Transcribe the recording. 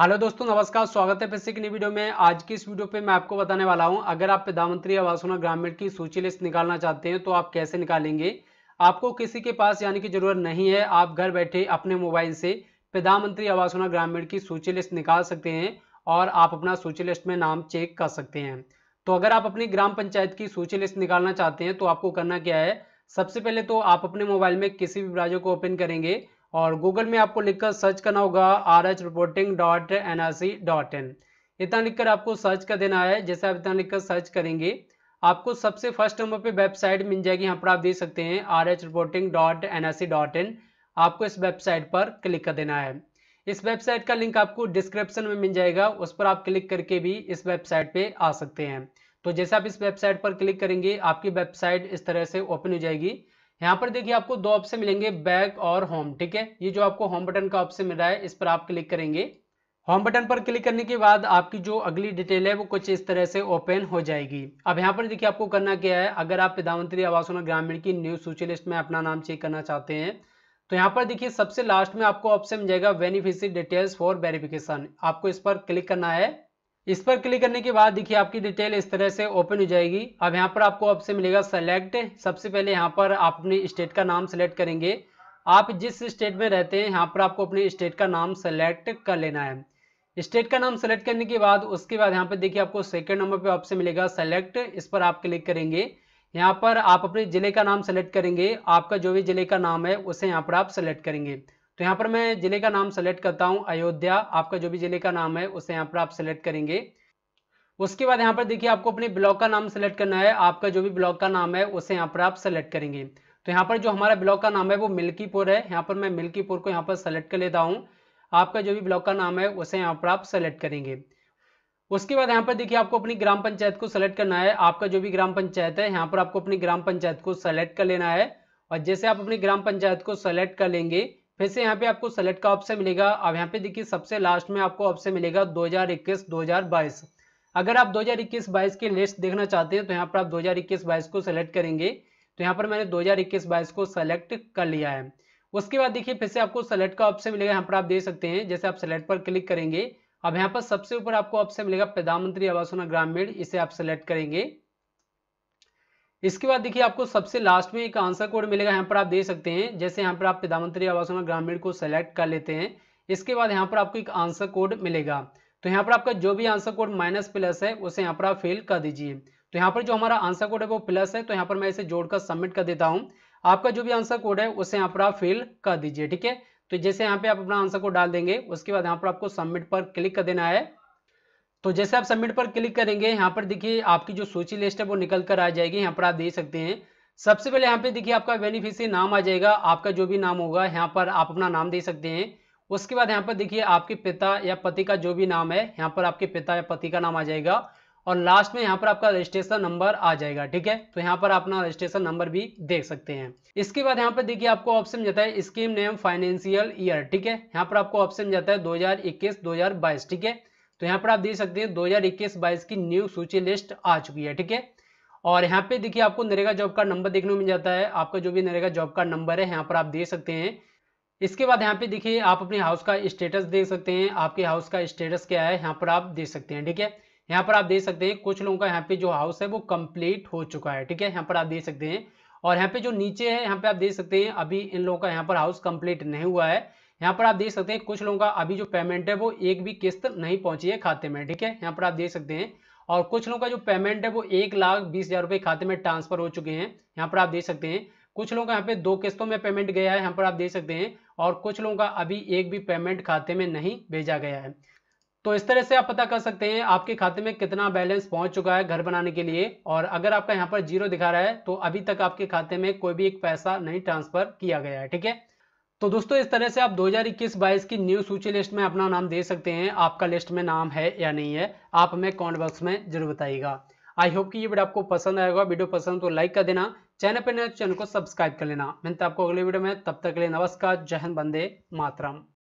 hello दोस्तों नमस्कार स्वागत है फिर से एक नई वीडियो में आज की इस वीडियो पे मैं आपको बताने वाला हूं अगर आप प्रधानमंत्री आवास योजना ग्रामीण की सूची लिस्ट निकालना चाहते हैं तो आप कैसे निकालेंगे आपको किसी के पास यानी कि जरूरत नहीं है आप घर बैठे अपने मोबाइल से प्रधानमंत्री आवास योजना ग्रामीण की सूची लिस्ट निकाल सकते हैं और आप अपना सूची लिस्ट में नाम चेक कर सकते हैं तो अगर आप अपनी ग्राम पंचायत की सूची लिस्ट निकालना चाहते हैं तो आपको करना क्या है सबसे पहले तो आप अपने मोबाइल में किसी भी ब्राउजर को ओपन करेंगे और गूगल में आपको लिखकर सर्च करना होगा R H reporting dot N R C dot in इतना लिखकर आपको सर्च कर देना है जैसे आप इतना लिखकर सर्च करेंगे आपको सबसे फर्स्ट नंबर पे वेबसाइट मिल जाएगी यहाँ पर आप देख सकते हैं R H reporting dot N R C dot in आपको इस वेबसाइट पर क्लिक कर देना है इस वेबसाइट का लिंक आपको डिस्क्रिप्शन में मिल जाएगा उस पर आप क्लिक करके भी इस वेबसाइट पे आ सकते हैं तो जैसे आप इस वेबसाइट पर क्लिक करेंगे आपकी वेबसाइट इस तरह से ओपन हो जाएगी यहाँ पर देखिए आपको दो ऑप्शन मिलेंगे बैक और होम ठीक है ये जो आपको होम बटन का ऑप्शन मिल रहा है इस पर आप क्लिक करेंगे होम बटन पर क्लिक करने के बाद आपकी जो अगली डिटेल है वो कुछ इस तरह से ओपन हो जाएगी अब यहाँ पर देखिए आपको करना क्या है अगर आप प्रधानमंत्री आवास और ग्रामीण की न्यूज सूची लिस्ट में अपना नाम चेक करना चाहते हैं तो यहाँ पर देखिए सबसे लास्ट में आपको ऑप्शन मिल जाएगा बेनिफिशियरी डिटेल्स फॉर वेरिफिकेशन आपको इस पर क्लिक करना है इस पर क्लिक करने के बाद देखिए आपकी डिटेल इस तरह से ओपन हो जाएगी अब यहाँ पर आपको ऑप्शन मिलेगा सेलेक्ट सबसे पहले यहाँ पर आप अपने स्टेट का नाम सेलेक्ट करेंगे आप जिस स्टेट में रहते हैं यहाँ पर आपको अपने स्टेट का नाम सेलेक्ट कर लेना है स्टेट का नाम सेलेक्ट करने के बाद उसके बाद यहाँ पर देखिए आपको सेकेंड नंबर पर ऑप्शन मिलेगा सेलेक्ट इस पर आप क्लिक करेंगे यहाँ पर आप अपने ज़िले का नाम सेलेक्ट करेंगे आपका जो भी ज़िले का नाम है उसे यहाँ पर आप सेलेक्ट करेंगे तो यहाँ पर मैं जिले का नाम सेलेक्ट करता हूँ अयोध्या आपका जो भी जिले का नाम है उसे यहाँ पर आप सेलेक्ट करेंगे उसके बाद यहाँ पर देखिए आपको अपने ब्लॉक का नाम सेलेक्ट करना है आपका जो भी ब्लॉक का नाम है उसे यहाँ पर आप सेलेक्ट करेंगे तो यहाँ पर जो हमारा ब्लॉक का नाम है वो मिल्कीपुर है यहाँ पर मैं मिल्कीपुर को यहाँ पर सेलेक्ट कर लेता हूँ आपका जो भी ब्लॉक का नाम है उसे यहाँ पर आप सेलेक्ट करेंगे उसके बाद यहाँ पर देखिए आपको अपनी ग्राम पंचायत को सेलेक्ट करना है आपका जो भी ग्राम पंचायत है यहाँ पर आपको अपनी ग्राम पंचायत को सेलेक्ट कर लेना है और जैसे आप अपनी ग्राम पंचायत को सेलेक्ट कर लेंगे फिर से यहाँ पे आपको सेलेक्ट का ऑप्शन मिलेगा अब यहाँ पे देखिए सबसे लास्ट में आपको ऑप्शन मिलेगा 2021 2022 अगर आप 2021-22 की लिस्ट देखना चाहते हैं तो यहाँ पर आप 2021-22 को सेलेक्ट करेंगे तो यहाँ पर मैंने 2021-22 को सेलेक्ट कर लिया है उसके बाद देखिए फिर से आपको सेलेक्ट का ऑप्शन मिलेगा यहाँ पर आप देख सकते हैं जैसे आप सेलेक्ट पर क्लिक करेंगे अब यहाँ पर सबसे ऊपर आपको ऑप्शन मिलेगा प्रधानमंत्री आवास ग्रामीण इसे आप सेलेक्ट करेंगे इसके बाद देखिए आपको सबसे लास्ट में एक आंसर कोड मिलेगा यहाँ पर आप दे सकते हैं जैसे यहाँ पर आप प्रधानमंत्री आवास योजना ग्रामीण को सेलेक्ट कर लेते हैं इसके बाद यहाँ पर आपको एक आंसर कोड मिलेगा तो यहाँ पर आपका जो भी आंसर कोड माइनस प्लस है उसे यहाँ पर आप फेल कर दीजिए तो यहाँ पर जो हमारा आंसर कोड है वो प्लस है तो यहाँ पर मैं इसे जोड़कर सबमिट कर देता हूँ आपका जो भी आंसर कोड है उसे यहाँ पर आप फेल कर दीजिए ठीक है तो जैसे यहाँ पे आप अपना आंसर कोड डाल देंगे उसके बाद यहाँ पर आपको सबमिट पर क्लिक कर देना है तो जैसे आप सबमिट पर क्लिक करेंगे यहाँ पर देखिए आपकी जो सूची लिस्ट है वो निकल कर आ जाएगी यहाँ पर आप देख सकते हैं सबसे पहले यहाँ पे देखिए आपका बेनिफिशियरी नाम आ जाएगा आपका जो भी नाम होगा यहाँ पर आप अपना नाम दे सकते हैं उसके बाद यहाँ पर देखिए आपके पिता या पति का जो भी नाम है यहाँ पर आपके पिता या पति का नाम आ जाएगा और लास्ट में यहाँ पर आपका रजिस्ट्रेशन नंबर आ जाएगा ठीक है तो यहाँ पर अपना रजिस्ट्रेशन नंबर भी देख सकते हैं इसके बाद यहाँ पर देखिए आपको ऑप्शन जाता है स्कीम नेम फाइनेंशियल ईयर ठीक है यहाँ पर आपको ऑप्शन जाता है दो हजार ठीक है तो यहाँ पर आप देख सकते हैं दो हजार की न्यू सूची लिस्ट आ चुकी है ठीक है और यहाँ पे देखिए आपको नरेगा जॉब कार्ड नंबर देखने को मिल जाता है आपका जो भी नरेगा जॉब कार्ड नंबर है यहाँ पर आप देख सकते हैं इसके बाद यहाँ पे देखिए आप अपने हाउस का स्टेटस देख सकते हैं आपके हाउस का स्टेटस क्या है यहाँ पर आप देख सकते हैं ठीक है यहाँ पर आप देख सकते हैं कुछ लोगों का यहाँ पे जो हाउस है वो कंप्लीट हो चुका है ठीक है यहाँ पर आप देख सकते हैं और यहाँ पे जो नीचे है यहाँ पे आप देख सकते हैं अभी इन लोगों का यहाँ पर हाउस कंप्लीट नहीं हुआ है यहाँ पर आप देख सकते हैं कुछ लोगों का अभी जो पेमेंट है वो एक भी किस्त नहीं पहुंची है खाते में ठीक है यहाँ पर आप देख सकते हैं और कुछ लोगों का जो पेमेंट है वो एक लाख बीस हजार रुपए खाते में ट्रांसफर हो चुके हैं यहाँ पर आप देख सकते हैं कुछ लोगों का यहाँ पे दो किस्तों में पेमेंट गया है यहाँ पर आप देख सकते हैं और कुछ लोगों का अभी एक भी पेमेंट खाते में नहीं भेजा गया है तो इस तरह से आप पता कर सकते हैं आपके खाते में कितना बैलेंस पहुंच चुका है घर बनाने के लिए और अगर आपका यहाँ पर जीरो दिखा रहा है तो अभी तक आपके खाते में कोई भी एक पैसा नहीं ट्रांसफर किया गया है ठीक है तो दोस्तों इस तरह से आप 2021-22 की न्यू सूची लिस्ट में अपना नाम दे सकते हैं आपका लिस्ट में नाम है या नहीं है आप हमें कमेंट बॉक्स में जरूर बताइएगा आई होप कि ये वीडियो आपको पसंद आएगा वीडियो पसंद तो लाइक कर देना चैनल पर नए तो चैनल को सब्सक्राइब कर लेना मिलता आपको अगले वीडियो में तब तक के लिए नमस्कार जहन बंदे मातरम